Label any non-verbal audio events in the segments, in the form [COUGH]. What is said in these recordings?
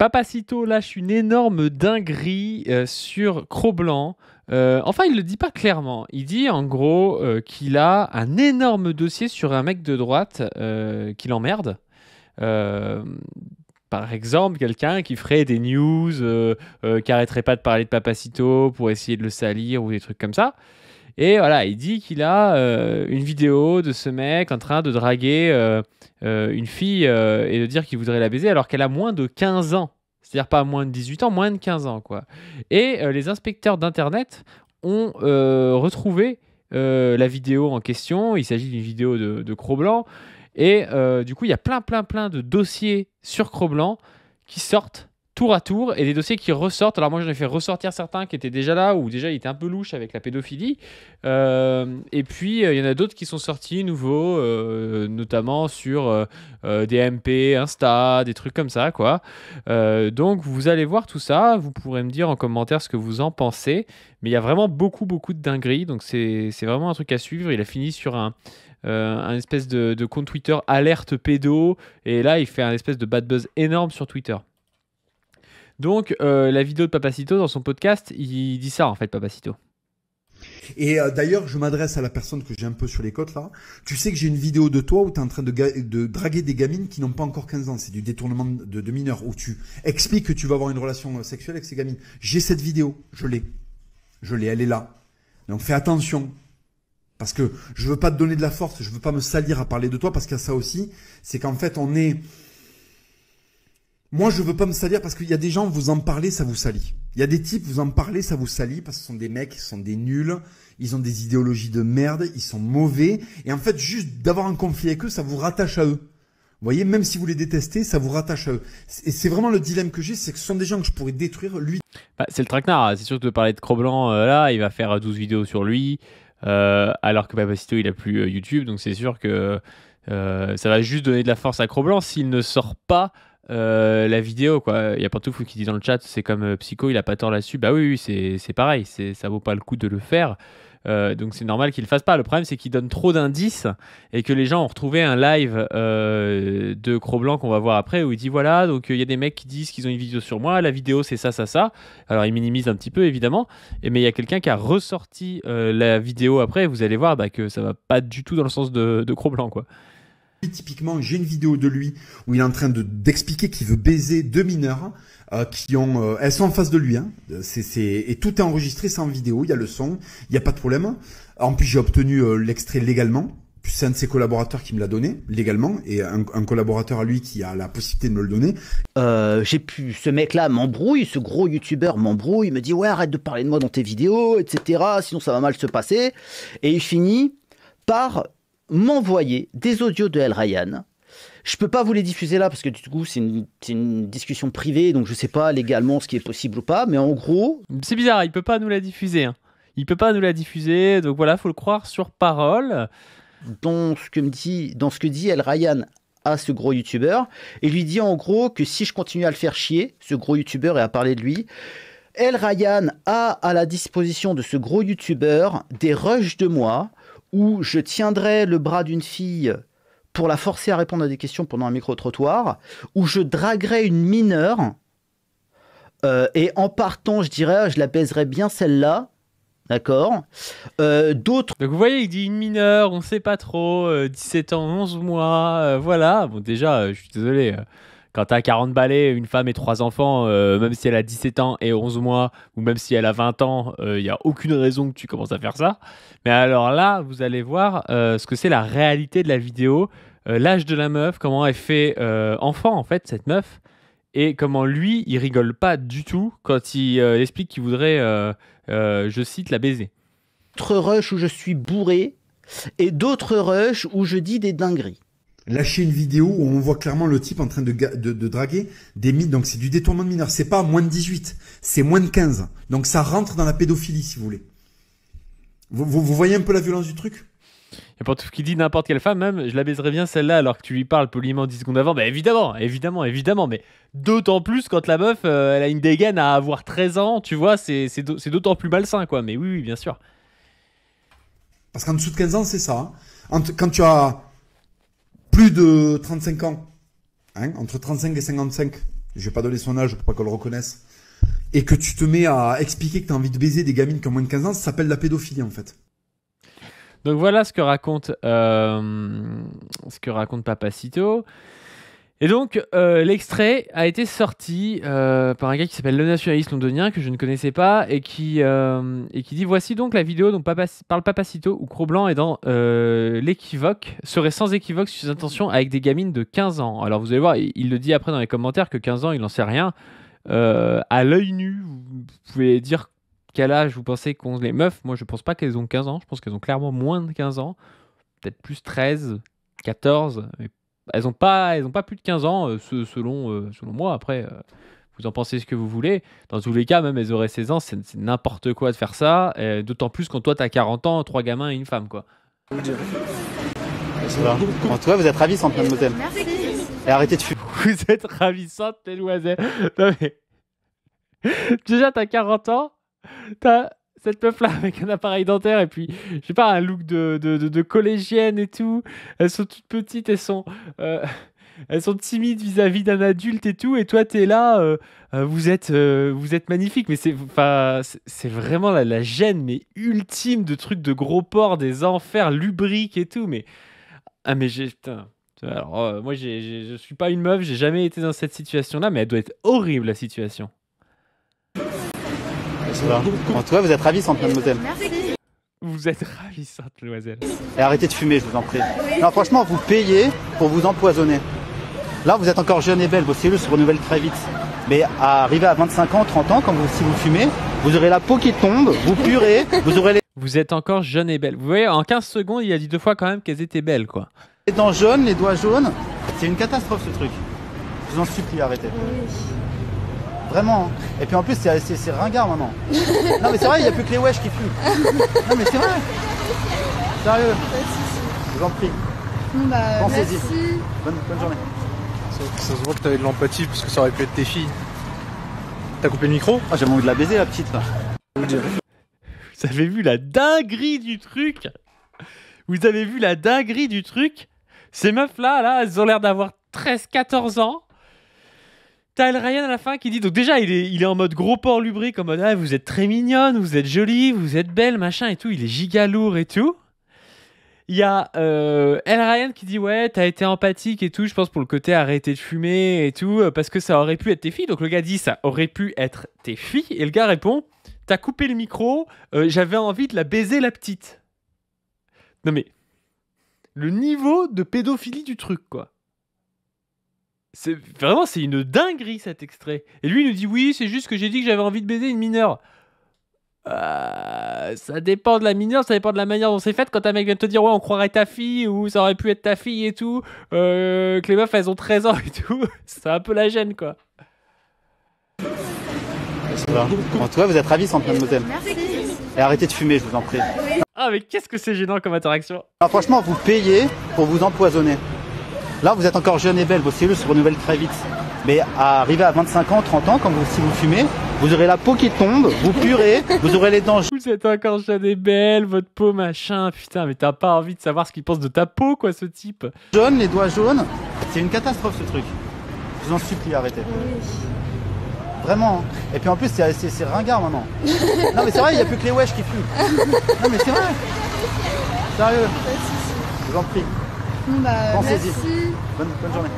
Papacito lâche une énorme dinguerie euh, sur Cro-Blanc. Euh, enfin, il ne le dit pas clairement. Il dit en gros euh, qu'il a un énorme dossier sur un mec de droite qui l'emmerde. par exemple, quelqu'un qui ferait des news, qui arrêterait pas de parler de Papacito pour essayer de le salir ou des trucs comme ça. Et voilà, il dit qu'il a euh, une vidéo de ce mec en train de draguer euh, euh, une fille et de dire qu'il voudrait la baiser alors qu'elle a moins de 15 ans. C'est-à-dire pas moins de 18 ans, moins de 15 ans, quoi. Et les inspecteurs d'Internet ont retrouvé la vidéo en question. Il s'agit d'une vidéo de, de Cro-Blanc. Et du coup, il y a plein, plein, plein de dossiers sur cro qui sortent tour à tour et des dossiers qui ressortent. Alors moi j'en ai fait ressortir certains qui étaient déjà là ou déjà ils étaient un peu louches avec la pédophilie. Euh, et puis euh, il y en a d'autres qui sont sortis nouveaux, euh, notamment sur des MP, Insta, des trucs comme ça quoi. donc vous allez voir tout ça, vous pourrez me dire en commentaire ce que vous en pensez. Mais il y a vraiment beaucoup beaucoup de dinguerie, donc c'est vraiment un truc à suivre. Il a fini sur un, espèce de, de, compte Twitter alerte pédo. Et là, il fait un espèce de bad buzz énorme sur Twitter. Donc, euh, la vidéo de Papacito dans son podcast, il dit ça en fait, Papacito. Et euh, d'ailleurs, je m'adresse à la personne que j'ai un peu sur les côtes là. Tu sais que j'ai une vidéo de toi où tu es en train de, draguer des gamines qui n'ont pas encore 15 ans. C'est du détournement de, mineurs où tu expliques que tu vas avoir une relation euh, sexuelle avec ces gamines. J'ai cette vidéo, je l'ai. Je l'ai, elle est là. Donc fais attention. Parce que je veux pas te donner de la force, je veux pas me salir à parler de toi parce qu'il ça aussi. C'est qu'en fait, on est moi, je veux pas me salir parce qu'il y a des gens, vous en parlez, ça vous salit. Il y a des types, vous en parlez, ça vous salit parce que ce sont des mecs, ce sont des nuls, ils ont des idéologies de merde, ils sont mauvais. Et en fait, juste d'avoir un conflit avec eux, ça vous rattache à eux. Vous voyez, même si vous les détestez, ça vous rattache à eux. Et c'est vraiment le dilemme que j'ai, c'est que ce sont des gens que je pourrais détruire, lui. Bah, c'est le traquenard, hein. c'est sûr que de parler de cro euh, là, il va faire 12 vidéos sur lui, euh, alors que Papacito, il a plus euh, YouTube, donc c'est sûr que ça va juste donner de la force à cro s'il ne sort pas euh, la vidéo, quoi. Il y a fou qui dit dans le chat, c'est comme euh, Psycho, il a pas tort là-dessus. Bah oui, c'est pareil, ça vaut pas le coup de le faire. Euh, donc c'est normal qu'il le fasse pas. Le problème, c'est qu'il donne trop d'indices et que les gens ont retrouvé un live de Cro-Blanc qu'on va voir après où il dit voilà, donc il y a des mecs qui disent qu'ils ont une vidéo sur moi, la vidéo c'est ça, ça, ça. Alors il minimise un petit peu évidemment, mais il y a quelqu'un qui a ressorti la vidéo après. vous allez voir bah, que ça va pas du tout dans le sens de, de Cro-Blanc, quoi typiquement, j'ai une vidéo de lui où il est en train d'expliquer qu'il veut baiser deux mineurs euh, qui ont, euh, elles sont en face de lui, hein. Euh, c'est, et tout est enregistré, c'est en vidéo, il y a le son, il n'y a pas de problème. En plus, j'ai obtenu l'extrait légalement. C'est un de ses collaborateurs qui me l'a donné légalement et un, collaborateur à lui qui a la possibilité de me le donner. j'ai pu, ce mec-là m'embrouille, ce gros youtubeur m'embrouille, me dit ouais arrête de parler de moi dans tes vidéos, etc. Sinon ça va mal se passer. Et il finit par m'envoyer des audios de L. Ryan. Je peux pas vous les diffuser là parce que du coup c'est une, discussion privée donc je ne sais pas légalement ce qui est possible ou pas mais en gros c'est bizarre il ne peut pas nous la diffuser hein. il peut pas nous la diffuser donc voilà faut le croire sur parole dans ce que me dit dans ce que dit Ryan à ce gros youtubeur et lui dit en gros que si je continue à le faire chier, ce gros youtubeur et à parler de lui, El Ryan a à la disposition de ce gros youtubeur des rushs de moi où je tiendrai le bras d'une fille pour la forcer à répondre à des questions pendant un micro-trottoir, où je draguerai une mineure, euh, et en partant, je dirais, je la baiserai bien celle-là, D'accord euh, D'autres. Donc vous voyez, il dit une mineure, on ne sait pas trop, 17 euh, ans, 11 mois, voilà. Bon, déjà, je suis désolé, quand tu as 40 balais, une femme et trois enfants, euh, même si elle a 17 ans et 11 mois, ou même si elle a 20 ans, il euh, n'y a aucune raison que tu commences à faire ça. Mais alors là, vous allez voir euh, ce que c'est la réalité de la vidéo, l'âge de la meuf, comment elle fait enfant, en fait, cette meuf, et comment lui, il rigole pas du tout quand il explique qu'il voudrait, je cite, la baiser. D'autres rush où je suis bourré, et d'autres rushs où je dis des dingueries lâcher une vidéo où on voit clairement le type en train de, draguer des mythes. Donc c'est du détournement de mineurs. C'est pas moins de 18, c'est moins de 15. Donc ça rentre dans la pédophilie, si vous voulez. Vous, voyez un peu la violence du truc et pour tout ce qui dit n'importe quelle femme, même, je la baiserais bien celle-là alors que tu lui parles poliment 10 secondes avant. Bah évidemment, évidemment, évidemment. Mais d'autant plus quand la meuf, euh, elle a une dégaine à avoir 13 ans, tu vois, c'est d'autant plus malsain, quoi. Mais oui, bien sûr. Parce qu'en dessous de 15 ans, c'est ça. Hein. Quand tu as plus de 35 ans, hein, entre 35 et 55, je vais pas donner son âge pour pas qu'on le reconnaisse, et que tu te mets à expliquer que tu as envie de baiser des gamines qui ont moins de 15 ans, ça s'appelle la pédophilie en fait. Donc voilà ce que raconte, euh, ce que raconte Papacito. Et donc, euh, l'extrait a été sorti euh, par un gars qui s'appelle Le Nationaliste Londonien, que je ne connaissais pas, et qui, euh, et qui dit Voici donc la vidéo dont Papa, parle Papacito, où Cro-Blanc est dans l'équivoque, serait sans équivoque sur ses intentions avec des gamines de 15 ans. Alors, vous allez voir, il, le dit après dans les commentaires que 15 ans, il n'en sait rien. à l'œil nu, vous pouvez dire quel âge vous pensez qu'on les meufs. Moi, je pense pas qu'elles ont 15 ans, je pense qu'elles ont clairement moins de 15 ans, peut-être plus 13, 14, mais elles n'ont pas, elles ont pas plus de 15 ans, euh, selon, euh, selon moi. Après, euh, vous en pensez ce que vous voulez. Dans tous les cas, même elles auraient 16 ans, c'est n'importe quoi de faire ça. D'autant plus quand toi, tu as 40 ans, trois gamins et une femme, quoi. En tout vous êtes ravissante, mademoiselle. Merci. Et arrêtez de fumer. [LAUGHS] Vous êtes ravissante, mademoiselle. Non [LAUGHS] Déjà, t'as 40 ans. T'as cette meuf là [LAUGHS] avec un appareil dentaire et puis je sais pas un look de, de, collégienne et tout elles sont toutes petites elles sont euh, [LAUGHS] elles sont timides vis-à-vis d'un adulte et tout et toi t'es là euh, euh, vous êtes vous êtes magnifique mais c'est c'est vraiment la, gêne mais ultime de trucs de gros porcs, des enfers lubriques et tout mais ah mais j'ai putain alors moi je suis pas une meuf j'ai jamais été dans cette situation là mais elle doit être horrible la situation en tout cas, vous êtes ravissante, mademoiselle. Merci. Vous êtes ravissante, mademoiselle. Et arrêtez de fumer, je vous en prie. Non, franchement, vous payez pour vous empoisonner. Là, vous êtes encore jeune et belle, vos cellules se renouvellent très vite. Mais à arriver à 25 ans, 30 ans, quand vous, si vous fumez, vous aurez la peau qui tombe, vous purez, vous aurez les... Vous êtes encore jeune et belle. Vous voyez, en 15 secondes, il a dit deux fois quand même qu'elles étaient belles, quoi. Les dents jaunes, les doigts jaunes, c'est une catastrophe ce truc. Je vous en supplie, arrêtez. Oui. Vraiment. Hein. Et puis en plus, c'est ringard maintenant. [LAUGHS] non, mais c'est vrai, il n'y a plus que les wesh qui fument. non, mais c'est vrai. Sérieux. Je vous en prie. Bah, Bonne, journée. Ça, se voit que t'avais de l'empathie parce que ça aurait pu être tes filles. T'as coupé le micro Ah, j'avais envie de la baiser, la petite, Vous avez vu la dinguerie du truc Vous avez vu la dinguerie du truc Ces meufs-là, là, elles ont l'air d'avoir 13-14 ans. T'as Ryan à la fin qui dit donc déjà il est, il est en mode gros porc lubrique en mode ah, vous êtes très mignonne, vous êtes jolie, vous êtes belle machin et tout, il est giga lourd et tout. Il y a euh, Ryan qui dit ouais t'as été empathique et tout, je pense pour le côté arrêter de fumer et tout euh, parce que ça aurait pu être tes filles. Donc le gars dit ça aurait pu être tes filles et le gars répond t'as coupé le micro, euh, j'avais envie de la baiser la petite. Non mais le niveau de pédophilie du truc quoi vraiment c'est une dinguerie cet extrait. Et lui il nous dit oui, c'est juste que j'ai dit que j'avais envie de baiser une mineure. Euh, ça dépend de la mineure, ça dépend de la manière dont c'est fait. Quand un mec vient te dire ouais, on croirait ta fille ou ça aurait pu être ta fille et tout, euh, que les meufs elles ont 13 ans et tout, [LAUGHS] c'est un peu la gêne quoi. En tout cas, vous êtes plein mademoiselle. Merci. Et arrêtez de fumer, je vous en prie. Ah, mais qu'est-ce que c'est gênant comme interaction! Ah, franchement, vous payez pour vous empoisonner. Là, vous êtes encore jeune et belle, vos cellules se renouvellent très vite. Mais à arriver à 25 ans, 30 ans, quand vous, si vous fumez, vous aurez la peau qui tombe, vous purez, vous aurez les dents. Vous êtes encore jeune et belle, votre peau machin, putain, mais t'as pas envie de savoir ce qu'il pense de ta peau, quoi, ce type. Jaune, les doigts jaunes, c'est une catastrophe ce truc. Je vous en supplie, arrêtez. Vraiment. Hein. Et puis en plus, c'est ringard maintenant. [LAUGHS] non, mais c'est vrai, il n'y a plus que les wesh qui fument. non, mais c'est vrai. Sérieux. Je vous en prie. Bonne, journée.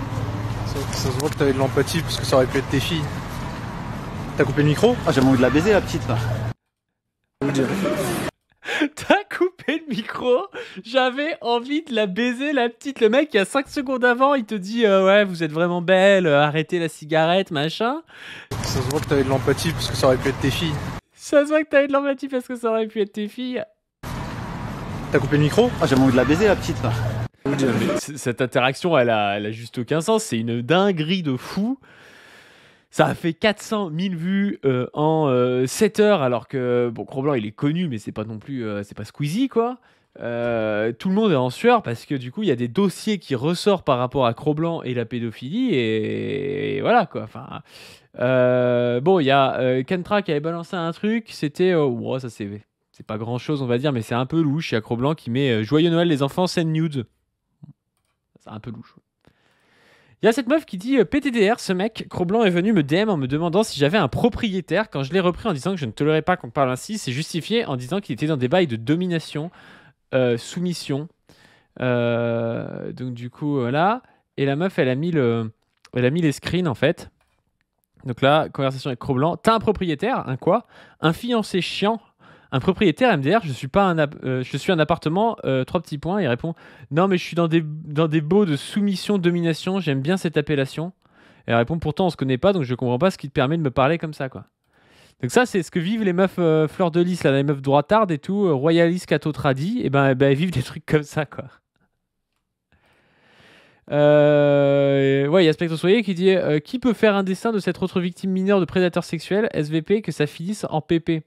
Ça, se voit que t'avais de l'empathie parce que ça aurait pu être tes filles. T'as coupé le micro Ah, j'avais envie de la baiser, la petite, là. [LAUGHS] T'as coupé le micro J'avais envie de la baiser, la petite. Le mec, il y a 5 secondes avant, il te dit euh, Ouais, vous êtes vraiment belle, euh, arrêtez la cigarette, machin. Ça se voit que t'avais de l'empathie parce que ça aurait pu être tes filles. Ça se voit que t'avais de l'empathie parce que ça aurait pu être tes filles. T'as coupé le micro Ah, j'avais envie de la baiser, la petite, cette interaction, elle a, elle a juste aucun sens. C'est une dinguerie de fou. Ça a fait 400 000 vues euh, en 7 euh, heures, alors que bon, Cro-Blanc, il est connu, mais c'est pas non plus, euh, c'est pas Squeezie quoi. tout le monde est en sueur parce que du coup, il y a des dossiers qui ressortent par rapport à Cro-Blanc et la pédophilie, et, voilà quoi. Enfin, bon, il y a Kentra qui avait balancé un truc, c'était oh, ça c'est, c'est pas grand chose, on va dire, mais c'est un peu louche. Il y a Cro-Blanc qui met Joyeux Noël les enfants, scène nude. C'est un peu louche. Il y a cette meuf qui dit euh, PTDR, ce mec, Croblant est venu me DM en me demandant si j'avais un propriétaire. Quand je l'ai repris en disant que je ne tolérais pas qu'on parle ainsi, c'est justifié en disant qu'il était dans des bails de domination, euh, soumission. Euh, donc du coup, voilà. Et la meuf, elle a mis, le, elle a mis les screens en fait. Donc là, conversation avec Croblant. « T'as un propriétaire Un quoi Un fiancé chiant un propriétaire MDR, je suis, pas un euh, je suis un appartement, euh, trois petits points, il répond Non, mais je suis dans des, dans des baux de soumission, domination, j'aime bien cette appellation. elle répond Pourtant, on se connaît pas, donc je comprends pas ce qui te permet de me parler comme ça, quoi. Donc, ça, c'est ce que vivent les meufs euh, fleurs de lys, là, les meufs droitardes et tout, royalistes, catotradi, et ben, eh ben, elles vivent des trucs comme ça, quoi. ouais, il y a Spectre Soyer qui dit Qui peut faire un dessin de cette autre victime mineure de prédateurs sexuel, SVP, que ça finisse en PP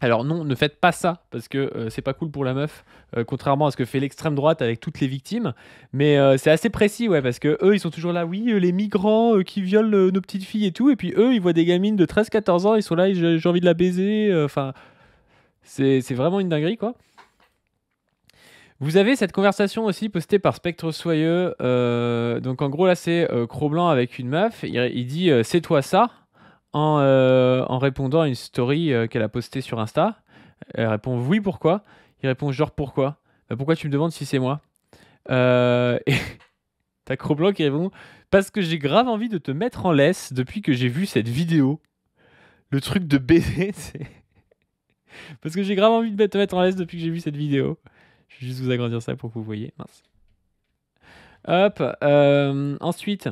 alors non, ne faites pas ça parce que euh, c'est pas cool pour la meuf, euh, contrairement à ce que fait l'extrême droite avec toutes les victimes. Mais euh, c'est assez précis, ouais, parce que eux ils sont toujours là, oui, les migrants qui violent nos petites filles et tout, et puis eux ils voient des gamines de 13-14 ans, ils sont là, j'ai envie de la baiser, enfin, c'est vraiment une dinguerie quoi. Vous avez cette conversation aussi postée par Spectre Soyeux. donc en gros là c'est Cro-Blanc avec une meuf, il dit c'est toi ça, euh, en, répondant à une story euh, qu'elle a postée sur Insta. Elle répond oui, pourquoi Il répond genre pourquoi bah, Pourquoi tu me demandes si c'est moi euh, [LAUGHS] Et t'as blanc qui répond Parce que j'ai grave envie de te mettre en laisse depuis que j'ai vu cette vidéo. Le truc de baiser, [LAUGHS] c'est. Parce que j'ai grave envie de te mettre en laisse depuis que j'ai vu cette vidéo. Je vais juste vous agrandir ça pour que vous voyez. Mince. Hop. Euh, ensuite,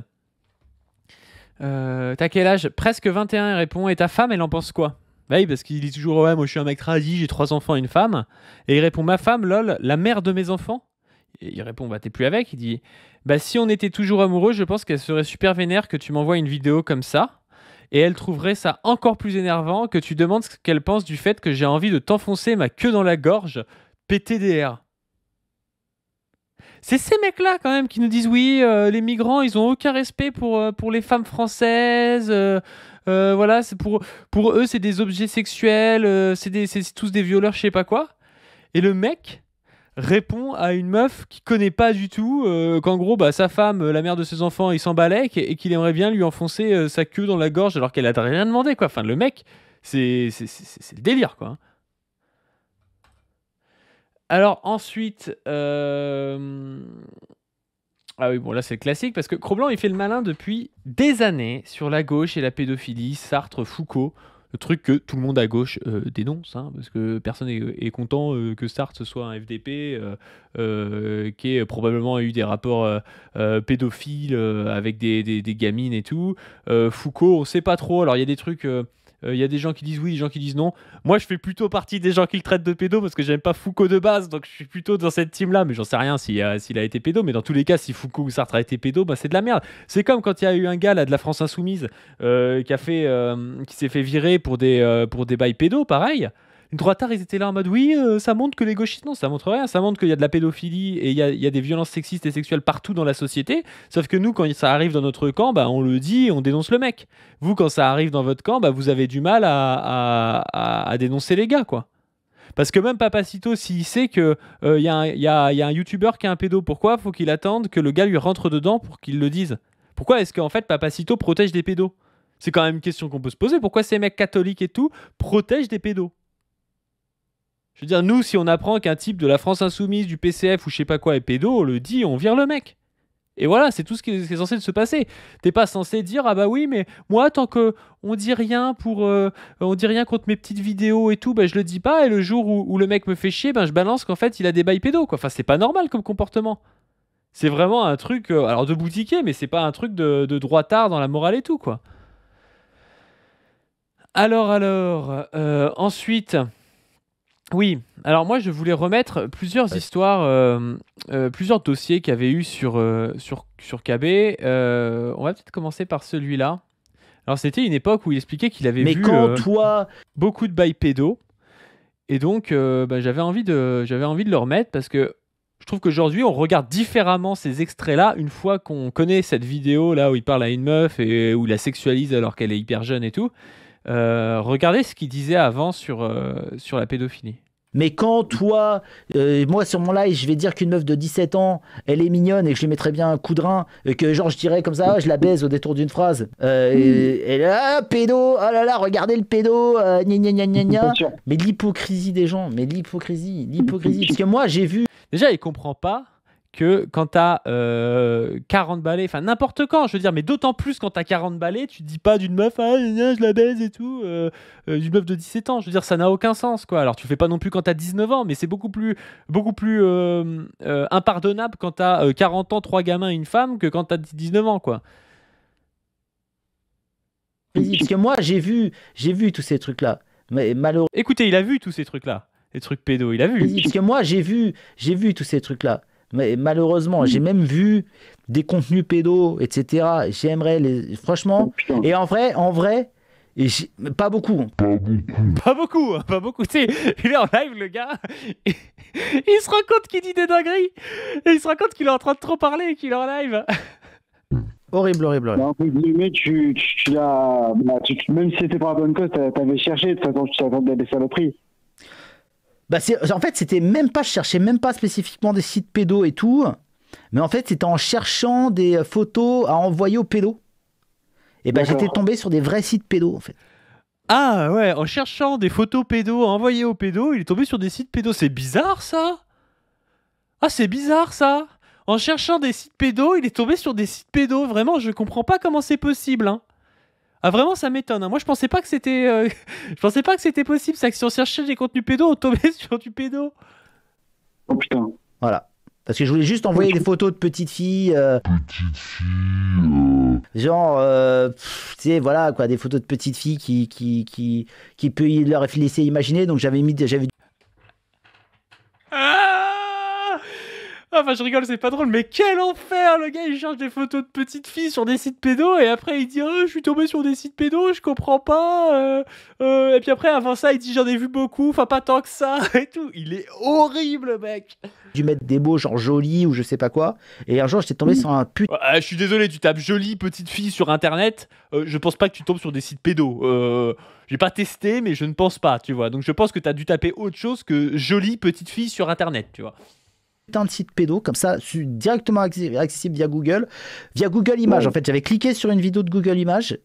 euh, t'as quel âge Presque 21, il répond. Et ta femme, elle en pense quoi bah Oui, parce qu'il dit toujours Ouais, moi je suis un mec rasé, j'ai trois enfants et une femme. Et il répond Ma femme, lol, la mère de mes enfants il répond Bah, t'es plus avec. Il dit Bah, si on était toujours amoureux, je pense qu'elle serait super vénère que tu m'envoies une vidéo comme ça. Et elle trouverait ça encore plus énervant que tu demandes ce qu'elle pense du fait que j'ai envie de t'enfoncer ma queue dans la gorge. PTDR c'est ces mecs-là quand même qui nous disent oui, euh, les migrants, ils ont aucun respect pour, euh, pour les femmes françaises. Euh, voilà, c'est pour, pour eux, c'est des objets sexuels, c'est tous des violeurs, je sais pas quoi. Et le mec répond à une meuf qui connaît pas du tout, qu'en gros, bah, sa femme, la mère de ses enfants, il s'en balait et qu'il aimerait bien lui enfoncer sa queue dans la gorge alors qu'elle a rien demandé, quoi. Enfin, le mec, c'est le délire, quoi. Hein. Alors ensuite, euh, ah oui, bon là c'est classique parce que cro il fait le malin depuis des années sur la gauche et la pédophilie, Sartre, Foucault, le truc que tout le monde à gauche euh, dénonce, hein, parce que personne euh, est, content que Sartre soit un FDP qui ait probablement eu des rapports pédophiles avec des, des, gamines et tout. Foucault, on sait pas trop. Alors il y a des trucs il euh, y a des gens qui disent oui, des gens qui disent non. Moi, je fais plutôt partie des gens qui le traitent de pédo parce que j'aime pas Foucault de base, donc je suis plutôt dans cette team-là. Mais j'en sais rien s'il a, été pédo. Mais dans tous les cas, si Foucault ou Sartre a été pédo, bah, c'est de la merde. C'est comme quand il y a eu un gars là, de la France Insoumise euh, qui, euh, qui s'est fait virer pour des, pour des bails pédos, pareil droite tard, ils étaient là en mode oui, euh, ça montre que les gauchistes, non, ça montre rien, ça montre qu'il y a de la pédophilie et il y, a, des violences sexistes et sexuelles partout dans la société. Sauf que nous, quand ça arrive dans notre camp, bah, on le dit, on dénonce le mec. Vous, quand ça arrive dans votre camp, bah, vous avez du mal à, dénoncer les gars, quoi. Parce que même Papacito, s'il sait qu'il euh, y, a, un youtubeur qui a un pédo, pourquoi faut qu'il attende que le gars lui rentre dedans pour qu'il le dise Pourquoi est-ce qu'en fait Papacito protège des pédos C'est quand même une question qu'on peut se poser. Pourquoi ces mecs catholiques et tout protègent des pédos je veux dire, nous, si on apprend qu'un type de la France insoumise, du PCF ou je sais pas quoi est pédo, on le dit, on vire le mec. Et voilà, c'est tout ce qui est, censé se passer. T'es pas censé dire ah bah oui, mais moi tant que on dit rien pour, euh, on dit rien contre mes petites vidéos et tout, ben je le dis pas. Et le jour où, le mec me fait chier, ben je balance qu'en fait il a des bails pédos. Quoi. Enfin, c'est pas normal comme comportement. C'est vraiment un truc, euh, alors de boutiquer, mais c'est pas un truc de, droit tard dans la morale et tout quoi. Alors alors, euh, ensuite. Oui, alors moi je voulais remettre plusieurs histoires, euh, euh, plusieurs dossiers qu'il y avait eu sur, euh, sur, sur KB. on va peut-être commencer par celui-là. Alors c'était une époque où il expliquait qu'il avait vu beaucoup de pédos Et donc bah, j'avais envie, de, envie de le remettre parce que je trouve qu'aujourd'hui on regarde différemment ces extraits-là une fois qu'on connaît cette vidéo là où il parle à une meuf et où il la sexualise alors qu'elle est hyper jeune et tout. Euh, regardez ce qu'il disait avant sur, euh, sur la pédophilie. Mais quand toi, euh, moi sur mon live, je vais dire qu'une meuf de 17 ans, elle est mignonne et que je lui mettrais bien un coup de rein, et que genre je dirais comme ça, ah, je la baise au détour d'une phrase. et, hmm. ah, pédo, oh là là, regardez le pédo, Mais l'hypocrisie des gens, mais l'hypocrisie, l'hypocrisie. [LAUGHS] Parce que moi j'ai vu. Déjà, il comprend pas que quand t'as 40 euh, balais, enfin n'importe quand, je veux dire, mais d'autant plus quand t'as 40 balais, tu te dis pas d'une meuf, ah, je la baise et tout, euh, euh, d'une meuf de 17 ans, je veux dire, ça n'a aucun sens, quoi. Alors tu fais pas non plus quand t'as 19 ans, mais c'est beaucoup plus, beaucoup plus impardonnable quand t'as 40 ans, trois gamins et une femme que quand t'as 19 ans, quoi. Parce que moi, j'ai vu, j'ai vu tous ces trucs-là. Mais malheureusement. Écoutez, il a vu tous ces trucs-là. Les trucs pédos, il a vu. Parce que moi, j'ai vu, j'ai vu tous ces trucs-là. Mais malheureusement, j'ai même vu des contenus pédos, etc. J'aimerais les. Franchement. et en vrai, en vrai. Et pas beaucoup. Pas beaucoup. [LAUGHS] Hein, pas beaucoup, Tu il est en live, le gars. [LAUGHS] il se rend compte qu'il dit des dingueries. il se rend compte qu'il est en train de trop parler et qu'il est en live. [LAUGHS] Horrible, horrible, horrible. même si c'était pas la bonne cause, t'avais cherché, de toute façon, des bah en fait, c'était même pas, je cherchais même pas spécifiquement des sites pédos et tout, mais en fait, c'était en cherchant des euh, photos à envoyer aux pédos. Et ben j'étais tombé sur des vrais sites pédos en fait. Ah ouais, en cherchant des photos pédos à envoyer aux pédos, il est tombé sur des sites pédos. C'est bizarre ça Ah, c'est bizarre ça En cherchant des sites pédos, il est tombé sur des sites pédos. Vraiment, je comprends pas comment c'est possible. Hein. Ah vraiment ça m'étonne. Hein. Moi je pensais pas que c'était euh, [LAUGHS] je pensais pas que c'était possible ça que si on cherchait des contenus pédos on tombait [LAUGHS] sur du pédo. Oh putain. Voilà. Parce que je voulais juste envoyer des photos de petites filles. Euh, petites filles. Euh. Genre, tu sais, voilà, quoi, des photos de petites filles qui, qui, qui, qui peut leur laisser imaginer. Donc j'avais mis, j'avais. Ah ah, enfin, je rigole, c'est pas drôle, mais quel enfer Le gars, il cherche des photos de petites filles sur des sites pédos, et après, il dit oh, Je suis tombé sur des sites pédos, je comprends pas. Euh, euh, et puis après, avant ça, il dit J'en ai vu beaucoup, enfin, pas tant que ça, [LAUGHS] et tout. Il est horrible, mec du mettre des mots genre joli ou je sais pas quoi, et un jour, j'étais tombé sur un pute. Ah, je suis désolé, tu tapes jolie petite fille sur internet, euh, je pense pas que tu tombes sur des sites pédos. J'ai pas testé, mais je ne pense pas, tu vois. Donc, je pense que tu as dû taper autre chose que jolie petite fille sur internet, tu vois putain de site pédo, comme ça, directement accessible via Google, via Google Images. En fait, j'avais cliqué sur une vidéo de Google Images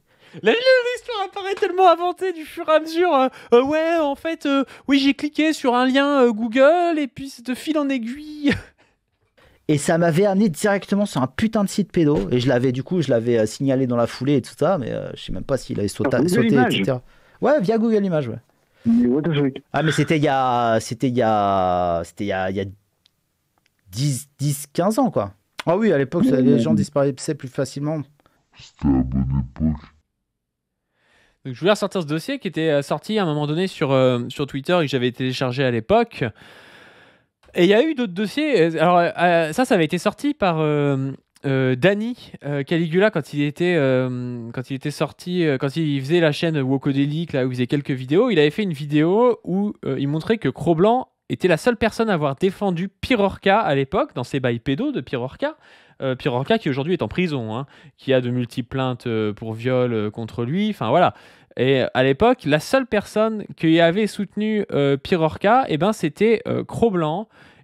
L'histoire apparaît tellement inventée du fur et à mesure. Euh, euh, ouais, en fait, euh, oui, j'ai cliqué sur un lien Google et puis c'est de fil en aiguille. Et ça m'avait amené directement sur un putain de site pédo. Et je l'avais, du coup, je l'avais signalé dans la foulée et tout ça, mais je sais même pas s'il avait sauté, etc. Ouais, via Google Images, ouais. Ah mais c'était il y a c'était il y a c'était il y il y a 10, 15 ans, quoi. Ah oui, à l'époque, les gens disparaissaient plus facilement. C'était à bonne époque. Donc, je voulais ressortir ce dossier qui était euh, sorti à un moment donné sur, euh, sur Twitter et que j'avais téléchargé à l'époque. Et il y a eu d'autres dossiers. Euh, alors, ça, ça avait été sorti par euh, Danny Caligula quand il, était, quand il était sorti, quand il faisait la chaîne Wokodelic, là où il faisait quelques vidéos. Il avait fait une vidéo où il montrait que Cro-Blanc était la seule personne à avoir défendu Pirorca à l'époque, dans ses bails pédos de Pirorca. Euh, qui aujourd'hui est en prison, hein, qui a de multiples plaintes euh, pour viol euh, contre lui, enfin voilà. Et euh, à l'époque, la seule personne qui avait soutenu euh, Pirorca, eh ben, c'était euh,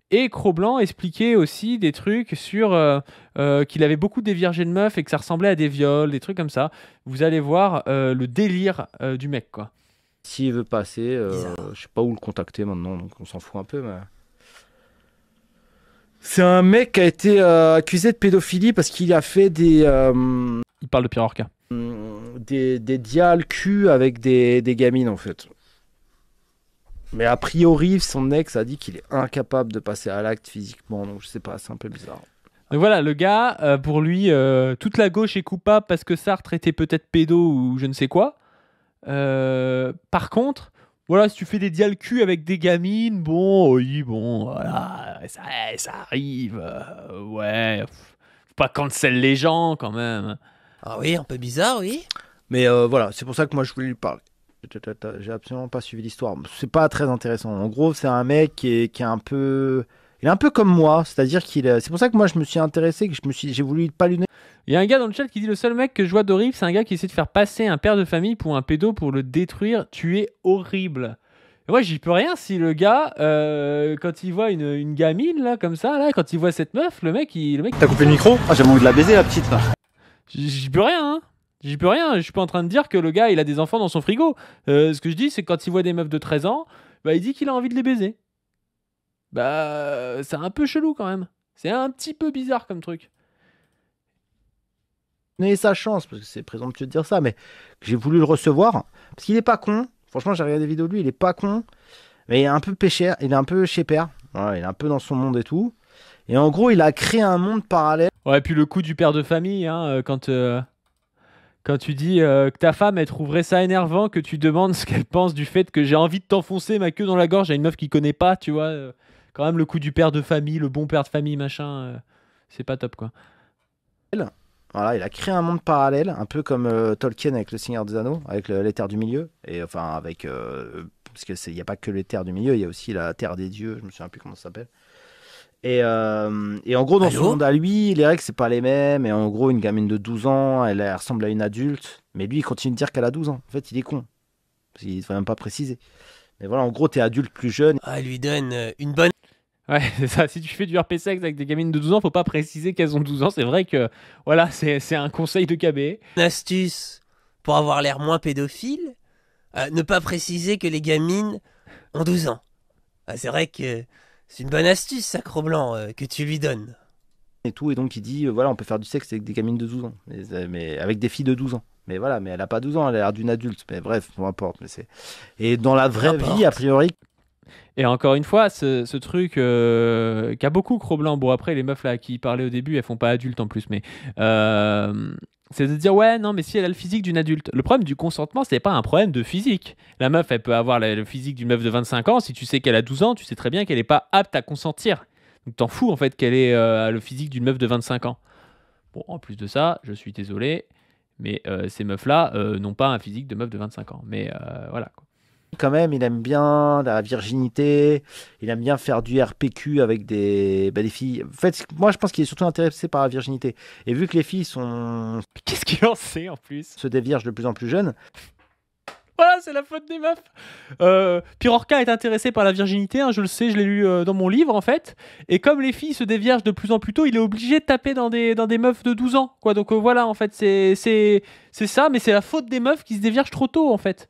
Et cro expliquait aussi des trucs sur qu'il avait beaucoup des et de meufs et que ça ressemblait à des viols, des trucs comme ça. Vous allez voir le délire du mec, quoi. S'il veut passer, euh, je sais pas où le contacter maintenant, donc on s'en fout un peu. Mais... C'est un mec qui a été euh, accusé de pédophilie parce qu'il a fait des. Euh, Il parle de Pierre Orca. Mm, des, des dials cul avec des, des, gamines en fait. Mais a priori, son ex a dit qu'il est incapable de passer à l'acte physiquement, donc je sais pas, c'est un peu bizarre. Donc voilà, le gars, pour lui, toute la gauche est coupable parce que Sartre était peut-être pédo ou je ne sais quoi. Euh, par contre, voilà, si tu fais des dial cul avec des gamines, bon, oui, bon, voilà, ça, arrive. Euh, ouais, faut pas cancel les gens quand même. Ah oui, un peu bizarre, oui. Mais euh, voilà, c'est pour ça que moi je voulais lui parler. J'ai absolument pas suivi l'histoire. C'est pas très intéressant. En gros, c'est un mec qui est un peu. Il est un peu comme moi, c'est-à-dire qu'il. Euh, c'est pour ça que moi je me suis intéressé, que je me suis, j'ai voulu pas lui. Il y a un gars dans le chat qui dit le seul mec que je vois d'horrible, c'est un gars qui essaie de faire passer un père de famille pour un pédo pour le détruire. Tu es horrible. Moi, j'y peux rien si le gars, euh, quand il voit une, gamine, là, comme ça, là, quand il voit cette meuf, le mec, il. Le mec, T'as coupé le micro Ah, j'ai envie de la baiser, la petite, J'y peux rien, hein. J'y peux rien. Je suis pas en train de dire que le gars, il a des enfants dans son frigo. Euh, ce que je dis, c'est quand il voit des meufs de 13 ans, bah, il dit qu'il a envie de les baiser bah c'est un peu chelou quand même. C'est un petit peu bizarre comme truc. mais sa chance, parce que c'est présomptueux de dire ça, mais j'ai voulu le recevoir. Parce qu'il est pas con. Franchement, j'ai regardé des vidéos de lui, il est pas con. Mais il est un peu péché, il est un peu chez père. il est un peu dans son monde et tout. Et en gros, il a créé un monde parallèle. Ouais, et puis le coup du père de famille, hein, euh, quand, euh, quand tu dis euh, que ta femme, elle trouverait ça énervant, que tu demandes ce qu'elle pense du fait que j'ai envie de t'enfoncer ma queue dans la gorge à une meuf qui connaît pas, tu vois quand même le coup du père de famille, le bon père de famille, machin, euh, c'est pas top quoi. Voilà, il a créé un monde parallèle, un peu comme euh, Tolkien avec le Seigneur des Anneaux, avec les terres du milieu, et enfin avec euh, parce que il n'y a pas que les terres du milieu, il y a aussi la terre des dieux, je me souviens plus comment ça s'appelle. Et, et, en gros, dans ce monde à lui, les règles, c'est pas les mêmes. Et en gros, une gamine de 12 ans, elle, ressemble à une adulte. Mais lui, il continue de dire qu'elle a 12 ans. En fait, il est con. Il qu'il ne devrait même pas préciser. Mais voilà, en gros, t'es adulte plus jeune. Ah, lui donne une bonne Ouais, [LAUGHS] c'est ça. Si tu fais du RP sexe avec des gamines de 12 ans, faut pas préciser qu'elles ont 12 ans. C'est vrai que, voilà, c'est un conseil de KB. Une astuce pour avoir l'air moins pédophile, euh, ne pas préciser que les gamines ont 12 ans. Ah, c'est vrai que c'est une bonne astuce, Sacre-Blanc, euh, que tu lui donnes. Et tout, et donc il dit, euh, voilà, on peut faire du sexe avec des gamines de 12 ans, mais, avec des filles de 12 ans. Mais voilà, mais elle a pas 12 ans, elle a l'air d'une adulte. Mais bref, peu importe. Mais c'est... Et dans la vraie vie, a priori, et encore une fois, ce, truc euh, qu'a beaucoup cro bon après les meufs là qui parlaient au début, elles font pas adultes en plus, mais euh, c'est de dire ouais non mais si elle a le physique d'une adulte. Le problème du consentement, c'est pas un problème de physique. La meuf, elle peut avoir le physique d'une meuf de 25 ans. Si tu sais qu'elle a 12 ans, tu sais très bien qu'elle est pas apte à consentir. Donc t'en fous en fait qu'elle ait euh, le physique d'une meuf de 25 ans. Bon, en plus de ça, je suis désolé, mais ces meufs là n'ont pas un physique de meuf de 25 ans. Mais voilà. Quoi quand même, il aime bien la virginité, il aime bien faire du RPQ avec bah, des, filles. En fait, moi je pense qu'il est surtout intéressé par la virginité. Et vu que les filles sont. [LAUGHS] Qu'est-ce qu'il en sait en plus Se déviergent de plus en plus jeunes. Voilà, c'est la faute des meufs. Euh, est intéressé par la virginité, hein, je le sais, je l'ai lu euh, dans mon livre en fait. Et comme les filles se déviergent de plus en plus tôt, il est obligé de taper dans des, dans des meufs de 12 ans. Quoi. Donc euh, voilà, en fait, c'est ça, mais c'est la faute des meufs qui se déviergent trop tôt en fait.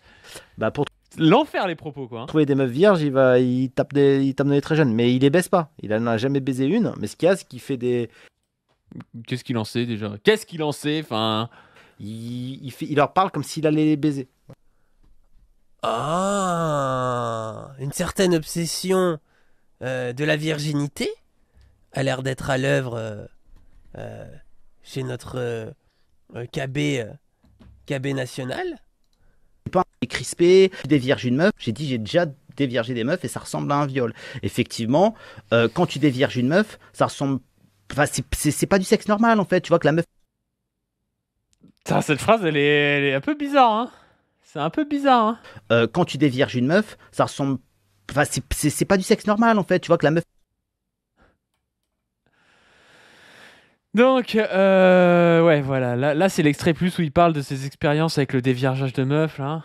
Bah pour l'enfer les propos quoi. Hein. Trouver des meufs vierges, il va, il tape des, il tape des les très jeunes, mais il les baisse pas. Il n'en a jamais baisé une. Mais ce qu'il a, c'est qu'il fait des. Qu'est-ce qu'il en sait déjà Qu'est-ce qu'il en sait Enfin, il, il, fait, il leur parle comme s'il allait les baiser. Ah, une certaine obsession euh, de la virginité a l'air d'être à l'œuvre euh, euh, chez notre KB KB national et est crispé, tu dévierges une meuf. J'ai dit, j'ai déjà dévirgé des meufs et ça ressemble à un viol. Effectivement, euh, quand tu dévierges une meuf, ça ressemble. Enfin, c'est pas du sexe normal en fait. Tu vois que la meuf. Ça, cette phrase, elle est, un peu bizarre. Hein c'est un peu bizarre. Hein. Euh, quand tu dévierges une meuf, ça ressemble. Enfin, c'est pas du sexe normal en fait. Tu vois que la meuf. Donc, euh, ouais, voilà. Là, c'est l'extrait plus où il parle de ses expériences avec le déviergeage de meufs, là.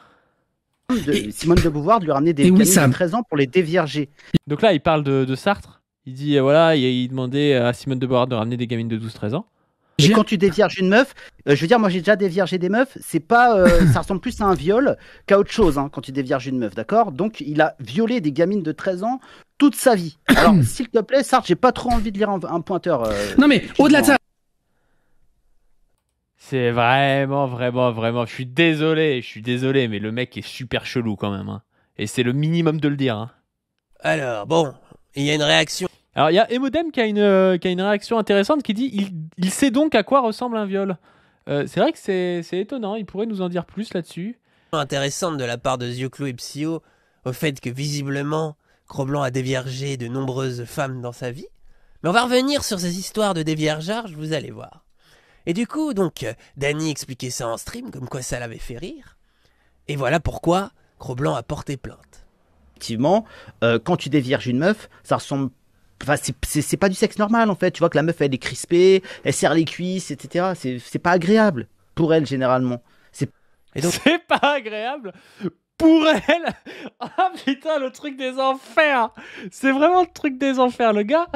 Simone de Beauvoir de lui ramener des gamines de 13 ans pour les dévierger. Donc là, il parle de, Sartre. Il dit, euh, voilà, il, il, demandait à Simone de Beauvoir de ramener des gamines de 12-13 ans. Et quand tu dévierges une meuf, euh, je veux dire, moi j'ai déjà déviergé des meufs, c'est pas, euh, [LAUGHS] ça ressemble plus à un viol qu'à autre chose hein, quand tu dévierges une meuf, d'accord Donc il a violé des gamines de 13 ans toute sa vie. [COUGHS] Alors s'il te plaît, Sartre, j'ai pas trop envie de lire un, pointeur. Euh, non mais au-delà de ça. C'est vraiment, vraiment, vraiment. Je suis désolé, je suis désolé, mais le mec est super chelou quand même. Hein. Et c'est le minimum de le dire. Hein. Alors, bon, il y a une réaction. Alors il y a Emodem qui a, une, euh, qui a une réaction intéressante qui dit il, sait donc à quoi ressemble un viol. Euh, c'est vrai que c'est, étonnant, il pourrait nous en dire plus là-dessus. Intéressante de la part de Zioclo et Psyo au fait que visiblement cro a déviergé de nombreuses femmes dans sa vie. Mais on va revenir sur ces histoires de déviergeage, vous allez voir. Et du coup, donc, Danny expliquait ça en stream, comme quoi ça l'avait fait rire. Et voilà pourquoi cro a porté plainte effectivement, euh, quand tu dévierges une meuf, ça ressemble enfin c'est pas du sexe normal en fait tu vois que la meuf elle est crispée elle serre les cuisses etc c'est pas agréable pour elle généralement c'est pas agréable pour elle [LAUGHS] ah putain le truc des enfers c'est vraiment le truc des enfers le gars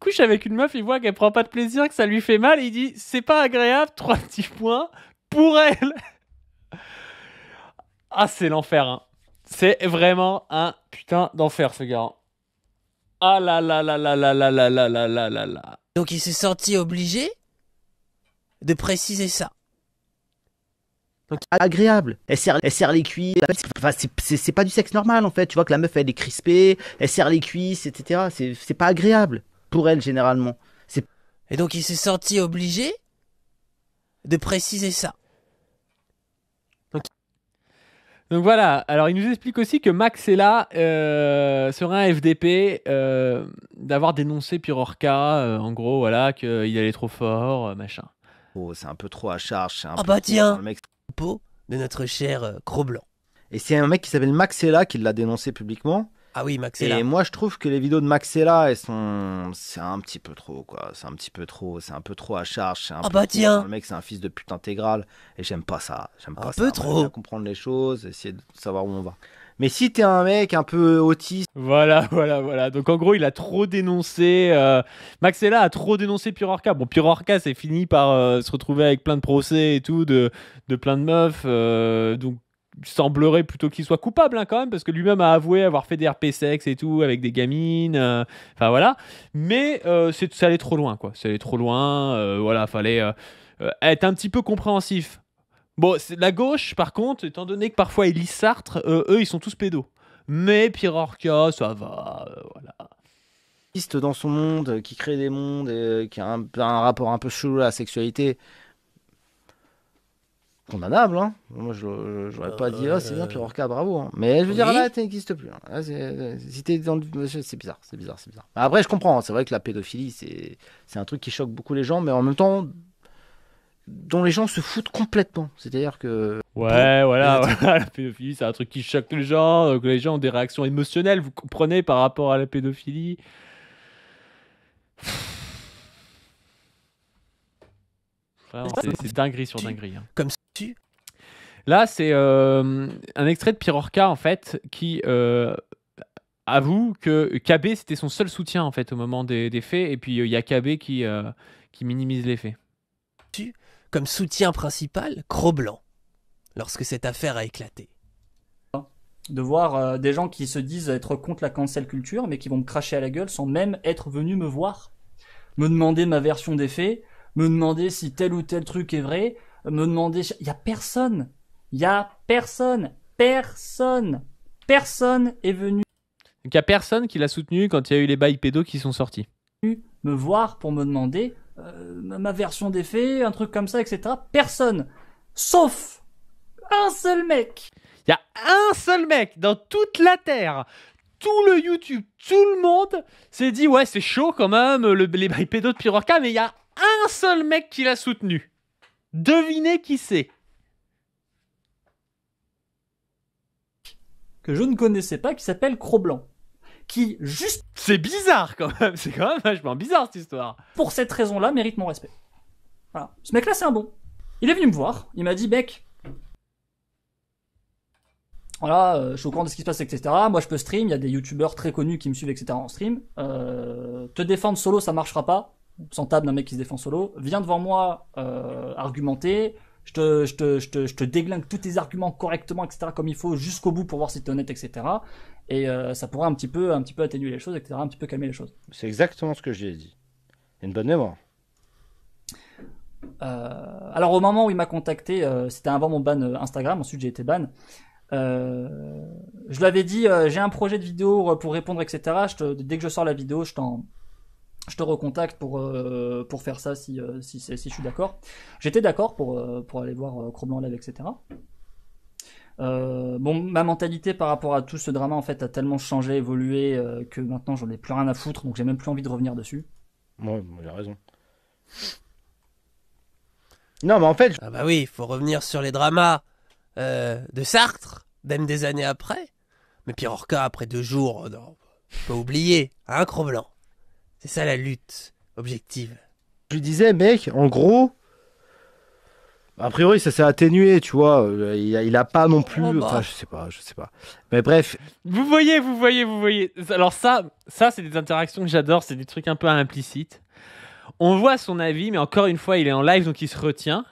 couche avec une meuf il voit qu'elle prend pas de plaisir que ça lui fait mal il dit c'est pas agréable trois petits points pour elle ah c'est l'enfer hein. c'est vraiment un putain d'enfer ce gars hein. Ah là là là là là là là là là là là Donc il s'est senti obligé de préciser ça. Donc agréable. Elle serre, elle les cuisses. Enfin, c'est pas du sexe normal en fait. Tu vois que la meuf elle est crispée, elle serre les cuisses, etc. C'est pas agréable pour elle généralement. Et donc il s'est senti obligé de préciser ça. Donc voilà, alors il nous explique aussi que Max euh, serait un FDP, euh, d'avoir dénoncé Pirorca, euh, en gros, voilà, qu'il allait trop fort, machin. Oh, c'est un peu trop à charge. c'est oh bah tiens, le mec... de notre cher Cro-Blanc. Et c'est un mec qui s'appelle Maxella qui l'a dénoncé publiquement. Ah oui, Maxella. Et moi, je trouve que les vidéos de Maxella, elles sont, c'est un petit peu trop, quoi. C'est un petit peu trop, c'est un peu trop à charge. ah bah Le mec, c'est un fils de pute intégrale, et j'aime pas ça. J'aime pas ça. peu trop. comprendre les choses, essayer de savoir où on va. Mais si t'es un mec un peu autiste. Voilà, [LAUGHS] voilà, voilà. Donc en gros, il a trop dénoncé. Euh, Maxella a trop dénoncé Pure Bon, Pure Orca, c'est fini par euh, se retrouver avec plein de procès et tout, de, de plein de meufs. Euh, donc semblerait plutôt qu'il soit coupable hein, quand même, parce que lui-même a avoué avoir fait des RP sexe et tout avec des gamines. Euh, enfin voilà. Mais euh, c'est, ça allait trop loin, quoi. Ça allait trop loin. Euh, voilà, fallait être un petit peu compréhensif. Bon, c'est, la gauche, par contre, étant donné que parfois ils Sartre, eux, ils sont tous pédos. Mais Orca, ça va, voilà dans son monde, qui crée des mondes, qui a un, un rapport un peu chelou à la sexualité, condamnable. Hein. Moi, je n'aurais pas bah, dit, oh, c'est bien, euh, Pierre Orca, bravo. Hein. Mais je veux dire, là, tu n'existes plus. Hein. Ah, euh, si t'es dans C'est bizarre, c'est bizarre, c'est bizarre. Bah, après, je comprends, hein, c'est vrai que la pédophilie, c'est un truc qui choque beaucoup les gens, mais en même temps, dont les gens se foutent complètement. C'est-à-dire que. Ouais, voilà, [LAUGHS] la pédophilie, c'est un truc qui choque les gens, donc euh, les gens ont des réactions émotionnelles, vous comprenez, par rapport à la pédophilie. C'est dinguerie sur dinguerie. Hein. Comme tu. Là, c'est euh, un extrait de Pirorca, en fait, qui euh, avoue que KB, c'était son seul soutien, en fait, au moment des, faits. Et puis, euh, il y a KB qui, minimise les faits. Comme soutien principal, Cro-Blanc, lorsque cette affaire a éclaté de voir des gens qui se disent être contre la cancel culture, mais qui vont me cracher à la gueule sans même être venus me voir, me demander ma version des faits, me demander si tel ou tel truc est vrai, me demander... Il y a personne. Il n'y a personne. Personne. Personne est venu. il n'y a personne qui l'a soutenu quand il y a eu les bails pédos qui sont sortis. Me voir pour me demander euh, ma version des faits, un truc comme ça, etc. Personne. Sauf un seul mec. Il y a un seul mec dans toute la Terre tout le YouTube, tout le monde s'est dit ouais c'est chaud quand même le, les bipédos de Pirorca, mais il y a un seul mec qui l'a soutenu. Devinez qui c'est. Que je ne connaissais pas, qui s'appelle Cro-Blanc. Qui juste. C'est bizarre quand même, c'est quand même vachement bizarre cette histoire. Pour cette raison-là, mérite mon respect. Voilà. Ce mec-là, c'est un bon. Il est venu me voir, il m'a dit, mec, voilà, euh, je suis au courant de ce qui se passe, etc. Moi, je peux stream, il y a des youtubeurs très connus qui me suivent, etc. en stream. Euh, te défendre solo, ça marchera pas sentable d'un mec qui se défend solo, viens devant moi euh, argumenter, je te, je, te, je, te, je te déglingue tous tes arguments correctement, etc., comme il faut, jusqu'au bout pour voir si tu es honnête, etc. Et euh, ça pourrait un petit, peu, un petit peu atténuer les choses, etc., un petit peu calmer les choses. C'est exactement ce que j'ai dit. Une bonne mémoire. Euh, alors au moment où il m'a contacté, c'était avant mon ban Instagram, ensuite j'ai été ban. je l'avais dit, j'ai un projet de vidéo pour répondre, etc. dès que je sors la vidéo, je t'en, je te recontacte pour, euh, pour faire ça euh, si, je suis d'accord. J'étais d'accord pour, euh, pour aller voir cro etc. bon, ma mentalité par rapport à tout ce drama en fait a tellement changé, évolué que maintenant j'en ai plus rien à foutre, donc j'ai même plus envie de revenir dessus. Ouais, j'ai raison. Non, mais en fait. Ah bah oui, il faut revenir sur les dramas de Sartre, même des années après. Mais Orca, après deux jours, pas peut oublier, hein, cro c'est ça la lutte objective. Je lui disais, mec, en gros, a priori, ça s'est atténué, tu vois. Il a, pas non plus. Oh, bah. Enfin, je sais pas, je sais pas. Mais bref. Vous voyez, vous voyez, vous voyez. Alors, ça, ça c'est des interactions que j'adore. C'est des trucs un peu implicites. On voit son avis, mais encore une fois, il est en live, donc il se retient.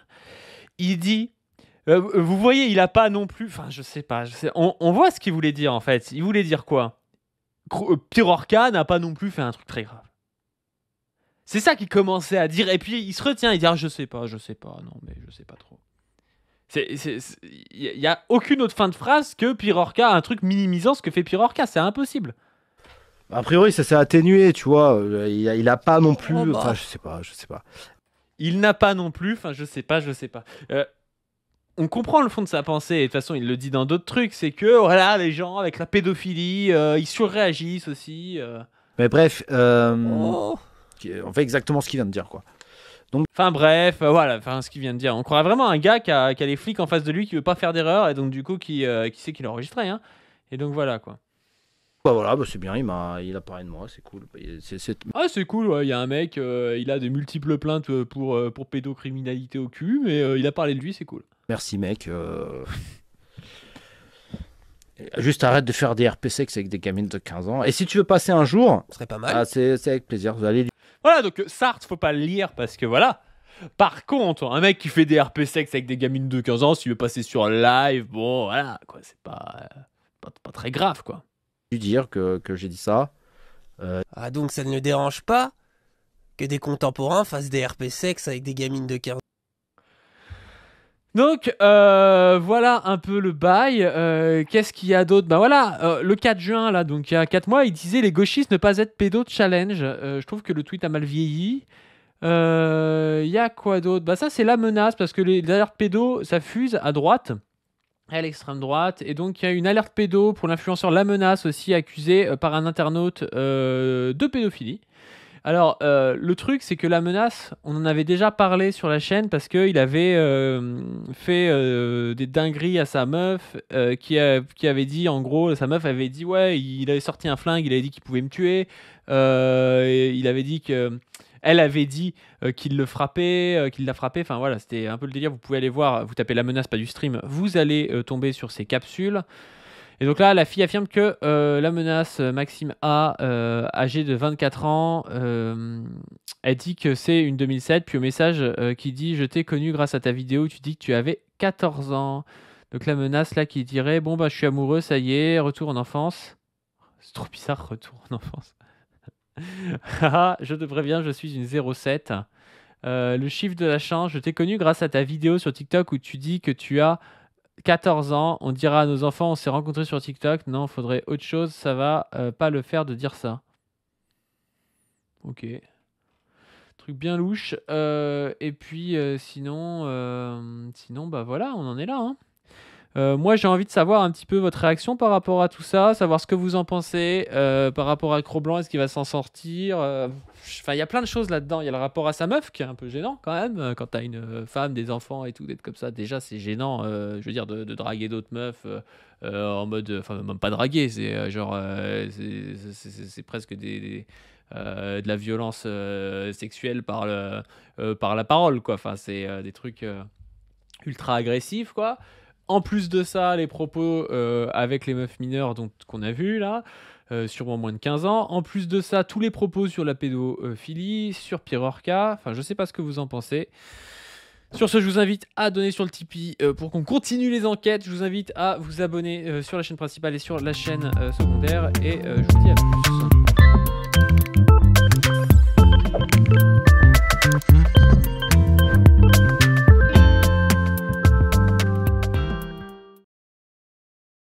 Il dit. Euh, vous voyez, il a pas non plus. Enfin, je sais pas. on, voit ce qu'il voulait dire, en fait. Il voulait dire quoi Pyrorka euh, n'a pas non plus fait un truc très grave. C'est ça qu'il commençait à dire. Et puis il se retient, il dit ah, je sais pas, je sais pas, non, mais je sais pas trop. Il n'y a aucune autre fin de phrase que Pirorca, un truc minimisant ce que fait Pirorca, c'est impossible. A priori, ça s'est atténué, tu vois. Il, n'a pas non plus. Oh, bah. Enfin, je sais pas, je sais pas. Il n'a pas non plus. Enfin, je sais pas, je sais pas. Euh, on comprend le fond de sa pensée. Et de toute façon, il le dit dans d'autres trucs. C'est que voilà, les gens avec la pédophilie, euh, ils surréagissent aussi. Euh. Mais bref. Oh on fait exactement ce qu'il vient de dire, quoi. Donc, enfin bref, euh, voilà, enfin ce qu'il vient de dire. On croirait vraiment un gars qui a, les flics en face de lui, qui veut pas faire d'erreur, et donc du coup qui, euh, qui sait qu'il a enregistré. Hein. Et donc voilà quoi. Bah voilà, bah, c'est bien, il, m'a, il a parlé de moi, c'est cool. C'est, Ah c'est cool, il y a un mec, euh, il a de multiples plaintes pour, pour pédocriminalité au cul, mais il a parlé de lui, c'est cool. Merci mec. [LAUGHS] Juste arrête de faire des RP avec des gamines de 15 ans. Et si tu veux passer un jour, ce serait pas mal. Ah, c'est, c'est avec plaisir. Vous allez voilà, donc euh, Sartre, faut pas le lire parce que voilà. Par contre, un mec qui fait des RP sexe avec des gamines de 15 ans, s'il veut passer sur live, bon, voilà, quoi, c'est pas, euh, pas, très grave, quoi. Tu dire que, j'ai dit ça. Euh, ah, donc ça ne le dérange pas que des contemporains fassent des RP sexe avec des gamines de 15 ans donc euh, voilà un peu le bail. Euh, qu'est-ce qu'il y a d'autre Bah voilà, euh, le 4 juin, là, donc il y a 4 mois, il disait les gauchistes ne pas être pédo challenge. je trouve que le tweet a mal vieilli. Il y a quoi d'autre Bah ça c'est la menace parce que les, alertes pédo, ça fuse à droite à l'extrême droite. Et donc, il y a une alerte pédo pour l'influenceur La Menace aussi, accusé par un internaute de pédophilie. Alors, euh, le truc, c'est que la menace, on en avait déjà parlé sur la chaîne parce qu'il avait euh, fait euh, des dingueries à sa meuf qui, avait dit, en gros, sa meuf avait dit, ouais, il avait sorti un flingue, il avait dit qu'il pouvait me tuer. il avait dit que. Elle avait dit qu'il le frappait, qu'il l'a frappé. Enfin voilà, c'était un peu le délire. Vous pouvez aller voir, vous tapez la menace, pas du stream. Vous allez tomber sur ces capsules. Et donc là, la fille affirme que euh, la menace euh, Maxime A, euh, âgée de 24 ans, elle euh, dit que c'est une 2007, puis au message qui dit Je t'ai connu grâce à ta vidéo, tu dis que tu avais 14 ans. Donc la menace là qui dirait Bon, bah je suis amoureux, ça y est, retour en enfance. C'est trop bizarre, retour en enfance. [LAUGHS] je te préviens, je suis une 07. le chiffre de la chance, je t'ai connu grâce à ta vidéo sur TikTok où tu dis que tu as 14 ans, on dira à nos enfants, on s'est rencontrés sur TikTok. Non, faudrait autre chose, ça va euh, pas le faire de dire ça. Ok. Truc bien louche. Euh, et puis, euh, sinon, sinon, bah voilà, on en est là. Hein. Euh, moi, j'ai envie de savoir un petit peu votre réaction par rapport à tout ça, savoir ce que vous en pensez euh, par rapport à Cro-Blanc, est-ce qu'il va s'en sortir euh, Enfin, il y a plein de choses là-dedans. Il y a le rapport à sa meuf qui est un peu gênant quand même. Quand t'as une femme, des enfants et tout, d'être comme ça, déjà c'est gênant. je veux dire, de, draguer d'autres meufs. en mode, enfin même pas draguer, c'est genre, c'est presque des, de la violence sexuelle par, par la parole, quoi. Enfin, c'est des trucs ultra agressifs, quoi. En plus de ça, les propos euh, avec les meufs mineures qu'on a vu là, euh, sûrement moins de 15 ans. En plus de ça, tous les propos sur la pédophilie, sur Pierre Enfin, je sais pas ce que vous en pensez. Sur ce, je vous invite à donner sur le Tipeee euh, pour qu'on continue les enquêtes. Je vous invite à vous abonner sur la chaîne principale et sur la chaîne secondaire. Et je vous dis à plus.